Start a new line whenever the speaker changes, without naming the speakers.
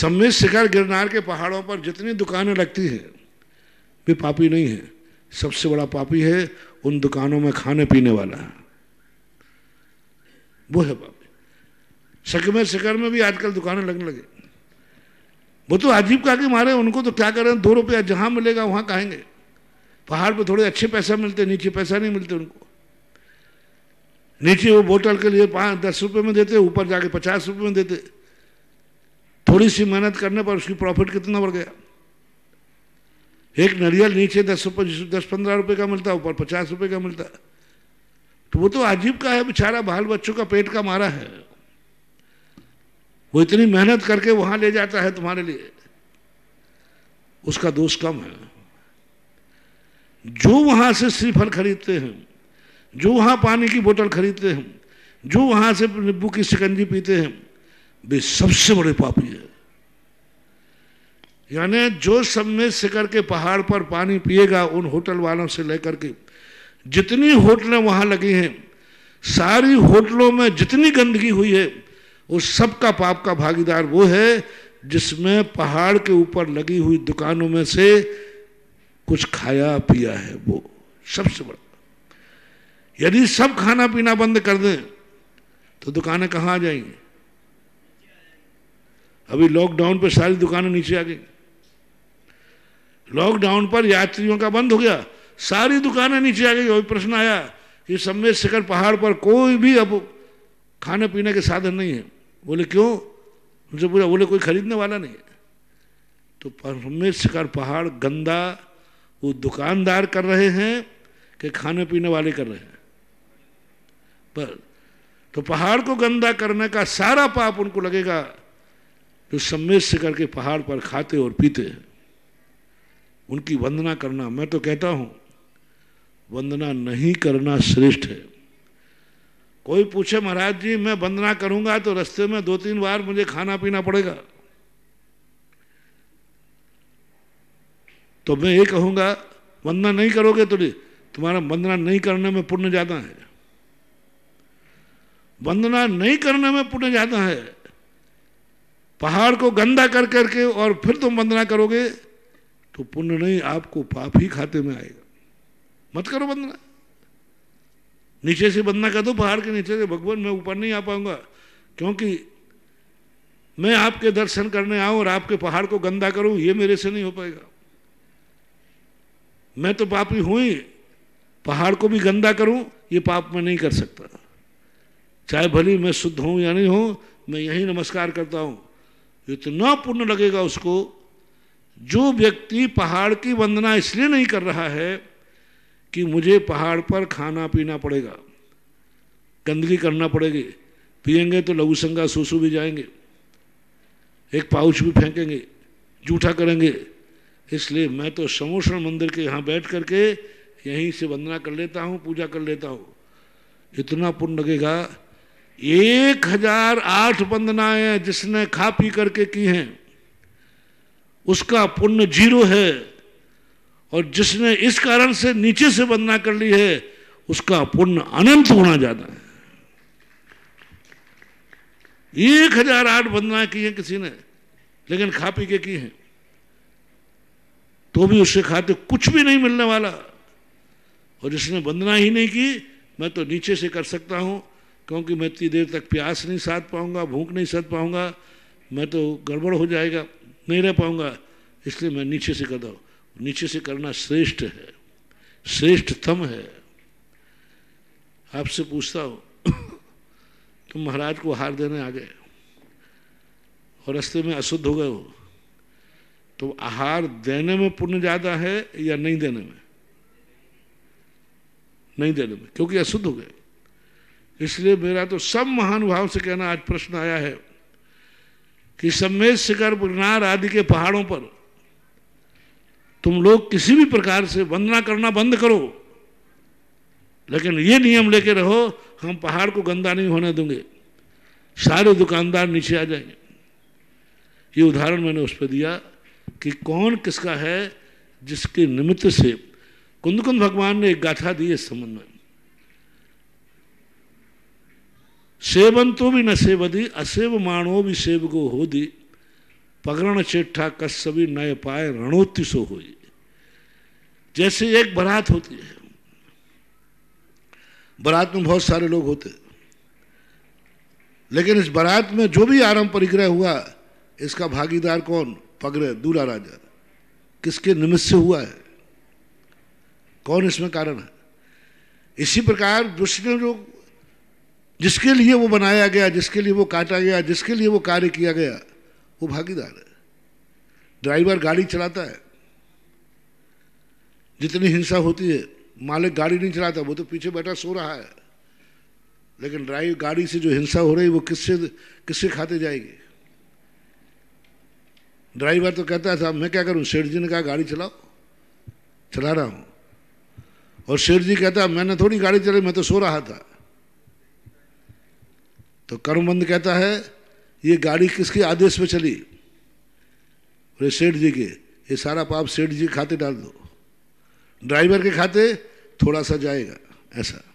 सम्मित शिखर गिरनार के पहाड़ों पर जितनी दुकानें लगती हैं वे पापी नहीं है सबसे बड़ा पापी है उन दुकानों में खाने पीने वाला वो है पापी सकमे शिखर में भी आजकल दुकानें लगने लगे वो तो अजीब का कि मारे उनको तो क्या करें दो रुपया जहाँ मिलेगा वहाँ कहेंगे पहाड़ पर थोड़े अच्छे पैसा मिलते नीचे पैसा नहीं मिलते उनको नीचे वो बोतल के लिए पाँच दस रुपये में देते ऊपर जाके पचास रुपये में देते थोड़ी सी मेहनत करने पर उसकी प्रॉफिट कितना बढ़ गया एक नरियल नीचे दस दस पंद्रह रुपये का मिलता है ऊपर पचास रुपये का मिलता है तो वो तो अजीब का है बेचारा बाल बच्चों का पेट का मारा है वो इतनी मेहनत करके वहां ले जाता है तुम्हारे लिए उसका दोष कम है जो वहां से श्रीफल खरीदते हैं जो वहां पानी की बोतल खरीदते हैं जो वहां से नींबू की शिकंजी पीते हैं वे सबसे बड़े पापी है यानी जो सब में सिकर के पहाड़ पर पानी पिएगा उन होटल वालों से लेकर के जितनी होटलें वहां लगी हैं सारी होटलों में जितनी गंदगी हुई है उस सब का पाप का भागीदार वो है जिसमें पहाड़ के ऊपर लगी हुई दुकानों में से कुछ खाया पिया है वो सबसे बड़ा यदि सब खाना पीना बंद कर दें तो दुकानें कहाँ आ जाएंगी अभी लॉकडाउन पर सारी दुकानें नीचे आ गई लॉकडाउन पर यात्रियों का बंद हो गया सारी दुकानें नीचे आ गई अभी प्रश्न आया कि समय शिखर पहाड़ पर कोई भी अब खाने पीने के साधन नहीं है बोले क्यों उनसे पूछा बोले कोई खरीदने वाला नहीं है तो सम्मेद शिखर पहाड़ गंदा वो दुकानदार कर रहे हैं कि खाने पीने वाले कर रहे हैं पर तो पहाड़ को गंदा करने का सारा पाप उनको लगेगा जो सम्मेद से करके पहाड़ पर खाते और पीते हैं उनकी वंदना करना मैं तो कहता हूँ वंदना नहीं करना श्रेष्ठ है कोई पूछे महाराज जी मैं वंदना करूँगा तो रास्ते में दो तीन बार मुझे खाना पीना पड़ेगा तो मैं ये कहूँगा वंदना नहीं करोगे तो तुम्हारा वंदना नहीं करने में पुण्य ज़्यादा है वंदना नहीं करने में पुण्य ज़्यादा है पहाड़ को गंदा कर करके और फिर तुम वंदना करोगे तो पुण्य नहीं आपको पाप ही खाते में आएगा मत करो वंदना नीचे से वंदना कर दो पहाड़ के नीचे से भगवान मैं ऊपर नहीं आ पाऊंगा क्योंकि मैं आपके दर्शन करने आऊं और आपके पहाड़ को गंदा करूं ये मेरे से नहीं हो पाएगा मैं तो पापी हूं ही पहाड़ को भी गंदा करूं ये पाप मैं नहीं कर सकता चाहे भली मैं शुद्ध हूं या नहीं हूं मैं यही नमस्कार करता हूं इतना पुण्य लगेगा उसको जो व्यक्ति पहाड़ की वंदना इसलिए नहीं कर रहा है कि मुझे पहाड़ पर खाना पीना पड़ेगा गंदगी करना पड़ेगी पियेंगे तो लघु संगा भी जाएंगे एक पाउच भी फेंकेंगे जूठा करेंगे इसलिए मैं तो समोषण मंदिर के यहाँ बैठ करके यहीं से वंदना कर लेता हूँ पूजा कर लेता हूँ इतना पुण्य लगेगा एक हजार आठ वंदनाएं जिसने खा पी करके की हैं उसका पुण्य जीरो है और जिसने इस कारण से नीचे से वंदना कर ली है उसका पुण्य अनंत होना ज्यादा है एक हजार आठ वंदनाएं की हैं किसी ने लेकिन खा पी के की हैं तो भी उससे खाते कुछ भी नहीं मिलने वाला और जिसने वंदना ही नहीं की मैं तो नीचे से कर सकता हूं क्योंकि मैं इतनी देर तक प्यास नहीं साध पाऊंगा भूख नहीं सद पाऊंगा मैं तो गड़बड़ हो जाएगा नहीं रह पाऊंगा इसलिए मैं नीचे से करता हूँ नीचे से करना श्रेष्ठ है श्रेष्ठतम है आपसे पूछता हूँ तुम महाराज को हार देने आ गए और रस्ते में अशुद्ध हो गए हो तो आहार देने में पुण्य ज़्यादा है या नहीं देने में नहीं देने में क्योंकि अशुद्ध हो गए इसलिए मेरा तो सब महानुभाव से कहना आज प्रश्न आया है कि सम्मेद शिखर बुगनार आदि के पहाड़ों पर तुम लोग किसी भी प्रकार से वंदना करना बंद करो लेकिन ये नियम लेके रहो हम पहाड़ को गंदा नहीं होने देंगे सारे दुकानदार नीचे आ जाएंगे ये उदाहरण मैंने उस पर दिया कि कौन किसका है जिसके निमित्त से कुंदकुंद भगवान ने एक गाथा दी इस संबंध में सेवंतो भी न सेवदी असेव माणो भी हो दी पगरण चेठा कस नए पाए रणोत्ति सो हो जैसे एक बरात होती है बरात में बहुत सारे लोग होते लेकिन इस बरात में जो भी आरंभ परिग्रह हुआ इसका भागीदार कौन पगरे दूरा राजा किसके निमित्त से हुआ है कौन इसमें कारण है इसी प्रकार दुष्ट लोग जिसके लिए वो बनाया गया जिसके लिए वो काटा गया जिसके लिए वो कार्य किया गया वो भागीदार है ड्राइवर गाड़ी चलाता है जितनी हिंसा होती है मालिक गाड़ी नहीं चलाता वो तो पीछे बैठा सो रहा है लेकिन ड्राइव गाड़ी से जो हिंसा हो रही वो किससे किससे खाते जाएगी ड्राइवर तो कहता था मैं क्या करूं सेठ जी ने कहा गाड़ी चलाओ चला रहा हूं और सेठ जी कहता मैंने थोड़ी गाड़ी चलाई मैं तो सो रहा था तो कर्मबंध कहता है ये गाड़ी किसके आदेश पे चली बोले सेठ जी के ये सारा पाप सेठ जी खाते डाल दो ड्राइवर के खाते थोड़ा सा जाएगा ऐसा